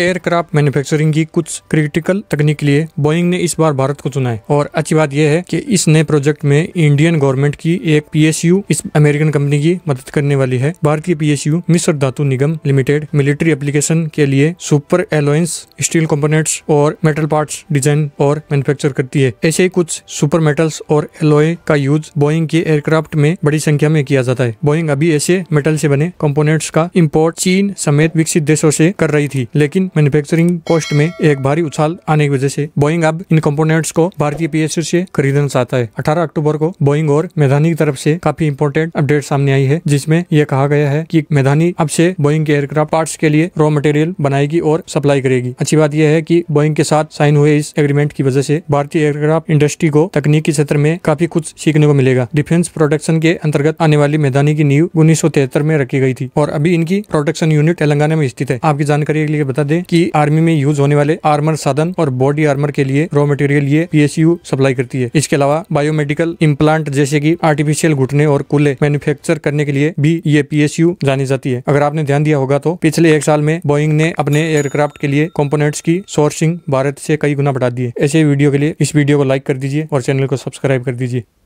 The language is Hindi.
एयरक्राफ्ट मैन्युफैक्चरिंग की कुछ क्रिटिकल तकनीक के लिए बोइंग ने इस बार भारत को चुना है और अच्छी बात यह है कि इस नए प्रोजेक्ट में इंडियन गवर्नमेंट की एक पीएसयू इस अमेरिकन कंपनी की मदद करने वाली है भारतीय पीएसयू मिस्र धातु निगम लिमिटेड मिलिट्री एप्लीकेशन के लिए सुपर एलोइंस स्टील कंपोनेंट्स और मेटल पार्ट्स डिजाइन और मैन्युफैक्चर करती है ऐसे ही कुछ सुपर मेटल्स और एलोए का यूज बोइंग के एयरक्राफ्ट में बड़ी संख्या में किया जाता है बोइंग अभी ऐसे मेटल से बने कंपोनेंट्स का इम्पोर्ट चीन समेत विकसित देशों से कर रही थी लेकिन बोइंग मैन्युफैक्चरिंग कॉस्ट में एक भारी उछाल आने की वजह से बोइंग अब इन कंपोनेंट्स को भारतीय पीएसयू से खरीदना चाहता है 18 अक्टूबर को बोइंग और मैदानी की तरफ से काफी इंपोर्टेंट अपडेट सामने आई है जिसमें यह कहा गया है की मैदानी अब से बोइंग के एयरक्राफ्ट पार्ट्स के लिए रॉ मटेरियल बनाएगी और सप्लाई करेगी अच्छी बात यह है की बोइंग के साथ साइन हुए इस एग्रीमेंट की वजह से भारतीय एयरक्राफ्ट इंडस्ट्री को तकनीकी क्षेत्र में काफी कुछ सीखने को मिलेगा डिफेंस प्रोटेक्शन के अंतर्गत आने वाली मैदानी की नींव उन्नीस में रखी गई थी और अभी इनकी प्रोटेक्शन यूनिट तेलंगाना में स्थित है आपकी जानकारी के लिए बता दें कि आर्मी में यूज होने वाले आर्मर साधन और बॉडी आर्मर के लिए रॉ मटेरियल ये पीएसयू सप्लाई करती है इसके अलावा बायोमेडिकल इम्प्लांट जैसे की आर्टिफिशियल घुटने और कूले मैन्युफेक्चर करने के लिए भी ये पीएसयू जानी जाती है अगर आपने ध्यान दिया होगा तो पिछले एक साल में बोइंग ने अपने एयरक्राफ्ट के लिए कॉम्पोनेट्स की सोर्सिंग भारत से कई गुना बढ़ा दी है ऐसे वीडियो के लिए इस वीडियो को लाइक कर दीजिए और चैनल को सब्सक्राइब कर दीजिए